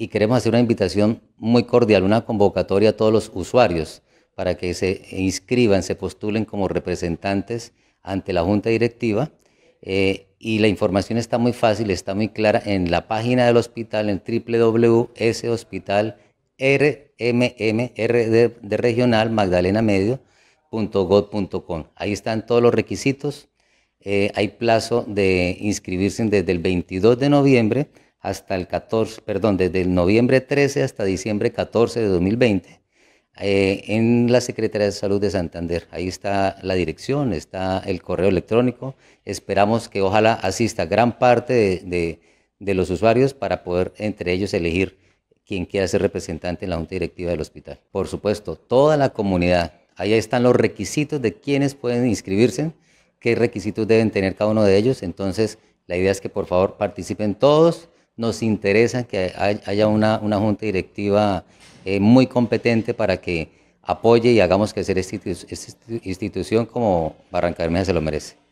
y queremos hacer una invitación muy cordial, una convocatoria a todos los usuarios para que se inscriban, se postulen como representantes ante la Junta Directiva. Eh, y la información está muy fácil, está muy clara en la página del hospital, en www.shospitalrmmrregionalmagdalenamedio.gov.com. Ahí están todos los requisitos. Eh, hay plazo de inscribirse desde el 22 de noviembre hasta el 14, perdón, desde el noviembre 13 hasta diciembre 14 de 2020 eh, en la Secretaría de Salud de Santander. Ahí está la dirección, está el correo electrónico. Esperamos que ojalá asista gran parte de, los usuarios para poder entre ellos elegir quien quiera ser representante en la Junta Directiva del hospital. Por supuesto, toda la comunidad. Ahí están los requisitos de quienes pueden inscribirse, qué requisitos deben tener cada uno de ellos. Entonces, la idea es que por favor participen todos nos interesa que haya una, junta directiva eh, muy competente para que apoye y hagamos crecer esta institución como Barranca Bermeja se lo merece.